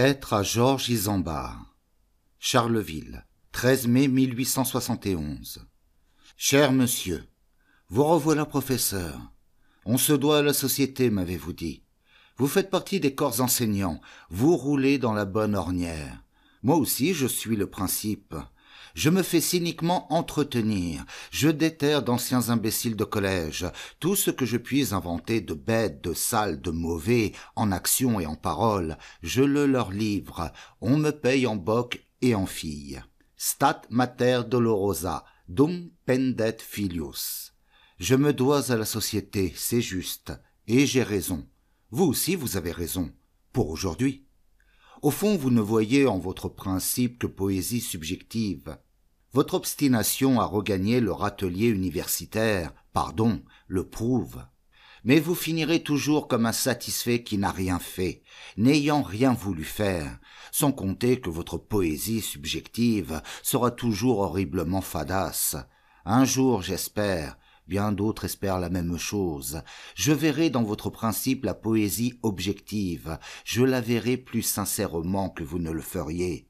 Lettre à Georges Isambard. Charleville, 13 mai 1871. Cher monsieur, vous revoilà professeur. On se doit à la société, m'avez-vous dit. Vous faites partie des corps enseignants, vous roulez dans la bonne ornière. Moi aussi, je suis le principe. Je me fais cyniquement entretenir, je déterre d'anciens imbéciles de collège, tout ce que je puis inventer de bête, de sale, de mauvais, en action et en parole, je le leur livre, on me paye en boc et en fille. Stat mater dolorosa, dum pendet filius. Je me dois à la société, c'est juste, et j'ai raison. Vous aussi vous avez raison, pour aujourd'hui. Au fond, vous ne voyez en votre principe que poésie subjective. Votre obstination à regagner le râtelier universitaire, pardon, le prouve. Mais vous finirez toujours comme un satisfait qui n'a rien fait, n'ayant rien voulu faire, sans compter que votre poésie subjective sera toujours horriblement fadasse. Un jour, j'espère, Bien d'autres espèrent la même chose. Je verrai dans votre principe la poésie objective. Je la verrai plus sincèrement que vous ne le feriez.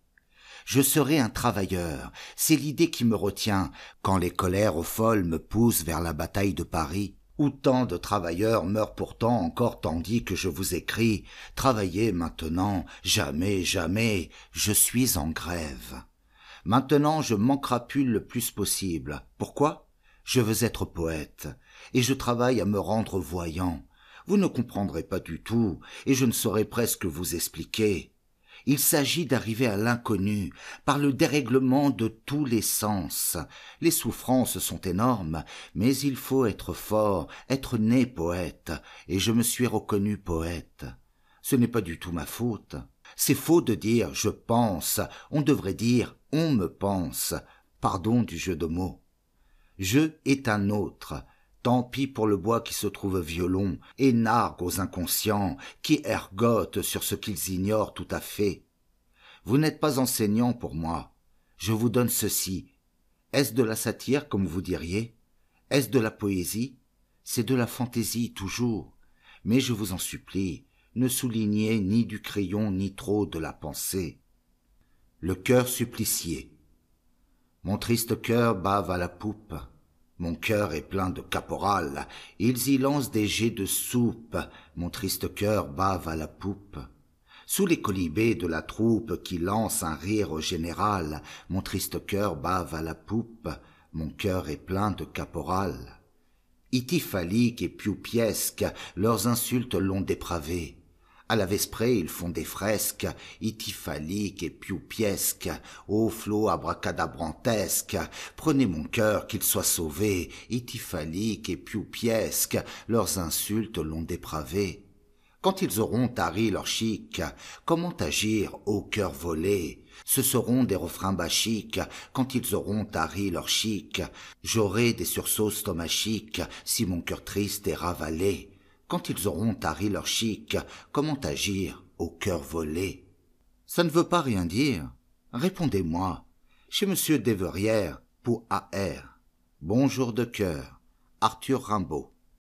Je serai un travailleur. C'est l'idée qui me retient quand les colères folles me poussent vers la bataille de Paris où tant de travailleurs meurent pourtant encore tandis que je vous écris. Travaillez maintenant, jamais, jamais, je suis en grève. Maintenant je m'encrapule le plus possible. Pourquoi? Je veux être poète, et je travaille à me rendre voyant. Vous ne comprendrez pas du tout, et je ne saurais presque vous expliquer. Il s'agit d'arriver à l'inconnu par le dérèglement de tous les sens. Les souffrances sont énormes, mais il faut être fort, être né poète, et je me suis reconnu poète. Ce n'est pas du tout ma faute. C'est faux de dire je pense, on devrait dire on me pense. Pardon du jeu de mots je est un autre tant pis pour le bois qui se trouve violon et nargue aux inconscients qui ergotent sur ce qu'ils ignorent tout à fait vous n'êtes pas enseignant pour moi je vous donne ceci est-ce de la satire comme vous diriez est-ce de la poésie c'est de la fantaisie toujours mais je vous en supplie ne soulignez ni du crayon ni trop de la pensée le cœur supplicié mon triste cœur bave à la poupe. Mon cœur est plein de caporal. Ils y lancent des jets de soupe. Mon triste cœur bave à la poupe. Sous les colibés de la troupe qui lance un rire au général, mon triste cœur bave à la poupe, mon cœur est plein de caporal. Itifalique et pioupiesque, leurs insultes l'ont dépravé. À la vesprée, ils font des fresques, Itifaliques et pioupiesques, ô flots abracadabrantesques. Prenez mon cœur, qu'il soit sauvé, Itifaliques et pioupiesques, leurs insultes l'ont dépravé. Quand ils auront tari leur chic, comment agir, ô cœur volé? Ce seront des refrains bachiques quand ils auront tari leur chic. J'aurai des sursauts stomachiques si mon cœur triste est ravalé quand ils auront tari leur chic, comment agir au cœur volé Ça ne veut pas rien dire. Répondez-moi. Chez Monsieur Déverière, pour AR. Bonjour de cœur. Arthur Rimbaud.